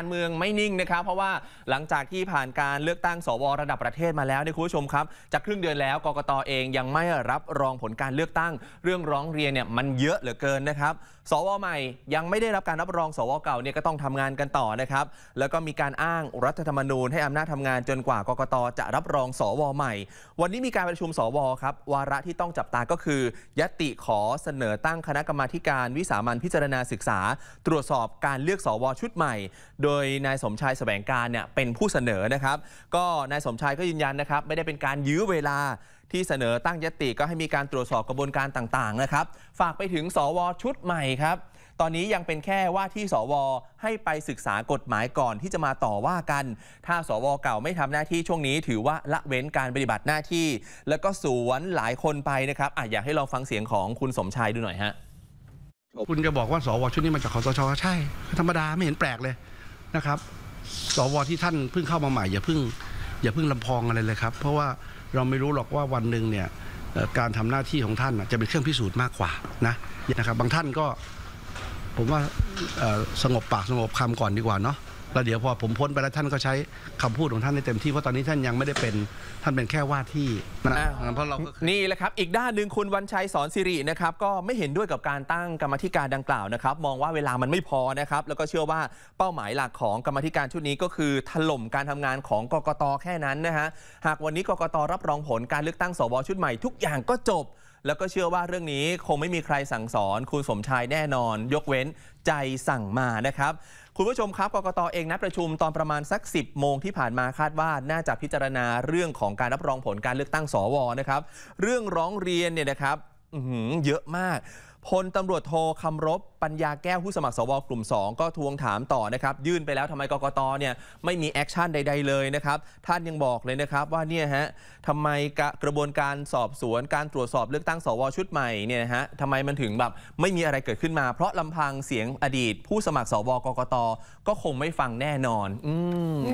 การเมืองไม่นิ่งนะครับเพราะว่าหลังจากที่ผ่านการเลือกตั้งสวระดับประเทศมาแล้วเนี่ยคุณผู้ชมครับจากครึ่งเดือนแล้วกกตอเองยังไม่รับรองผลการเลือกตั้งเรื่องร้องเรียนเนี่ยมันเยอะเหลือเกินนะครับสวใหม่ยังไม่ได้รับการรับรองสวเก่าเนี่ยก็ต้องทำงานกันต่อนะครับแล้วก็มีการอ้างรัฐธรรมนูญให้อำนาจทำงานจนกว่ากกตจะรับรองสวใหม่ วันนี้มีการประชุมสวครับวาระที่ต้องจับตาก็คือยติขอเสนอตั้งคณะกรรมาการวิสามัญพิจารณาศึกษา ตรวจสอบการเลือกสวชุดใหม่โดยนายสมชายแสวงการเนี่ยเป็นผู้เสนอนะครับ ก็นายสมชายก็ยืนยันนะครับ ไม่ได้เป็นการยื้อเวลาที่เสนอตั้งยติก็ให้มีการตรวจสอบกระบวนการต่างๆนะครับ ฝากไปถึงสวชุดใหม่ครับ ตอนนี้ยังเป็นแค่ว่าที่สวให้ไปศึกษากฎหมายก่อนที่จะมาต่อว่ากัน ถ้าสวเก่าไม่ทำหน้าที่ช่วงนี้ถือว่าละเว้นการปฏิบัติหน้าที่ แล้วก็สวนหลายคนไปนะครับออยากให้ลองฟังเสียงของคุณสมชายดูหน่อยฮะคุณจะบอกว่า สวชุดนี้มาจากคอสชใช่ ธรรมดาไม่เห็นแปลกเลยนะครับ สวที่ท่านเพิ่งเข้ามาใหม่อย่าเพิ่งอย่าเพิ่งลำพองอะไรเลยครับ เพราะว่าเราไม่รู้หรอกว่าวันหนึ่งเนี่ยการทำหน้าที่ของท่านจะเป็นเครื่องพิสูจน์มากกว่านะนะครับบางท่านก็ผมว่าสงบปากสงบคำก่อนดีกว่าเนาะแล้วเดี๋ยวพอผมพ้นไปแล้วท่านก็ใช้คำพูดของท่านใน้เต็มที่เพราะตอนนี้ท่านยังไม่ได้เป็นท่านเป็นแค่ว่าที่นะเพราะเรานี่แหละครับอีกด้านหนึ่งคุณวันชัยสอนสิรินะครับก็ไม่เห็นด้วยกับการตั้งกรรมธิการดังกล่าวนะครับมองว่าเวลามันไม่พอนะครับแล้วก็เชื่อว่าเป้าหมายหลักของกรรมธิการชุดนี้ก็คือถล่มการทำงานของกกตแค่นั้นนะฮะหากวันนี้กกตรับรองผลการเลือกตั้งสวชุดใหม่ทุกอย่างก็จบแล้วก็เชื่อว่าเรื่องนี้คงไม่มีใครสั่งสอน คุณสมชายแน่นอน ยกเว้นใจสั่งมานะครับ คุณผู้ชมครับกกตอเองนัดประชุมตอนประมาณ สัก10โมงที่ผ่านมาคาดว่าน่าจะพิจารณาเรื่องของการรับรองผลการเลือกตั้งสวนะครับเรื่องร้องเรียนเนี่ยนะครับเยอะมากพลตำรวจโทคำรบปัญญาแก้วผู้สมัครสวกลุ่ม 2 ก็ทวงถามต่อนะครับ ยื่นไปแล้วทำไมกกตเนี่ย ไม่มีแอคชั่นใดๆเลยนะครับ ท่านยังบอกเลยนะครับว่าเนี่ยฮะทำไมกระบวนการสอบสวนการตรวจสอบเลือกตั้งสวชุดใหม่เนี่ยฮะทำไมมันถึงแบบไม่มีอะไรเกิดขึ้นมาเพราะลำพังเสียงอดีตผู้สมัครสวกกต ก็คงไม่ฟังแน่นอน อ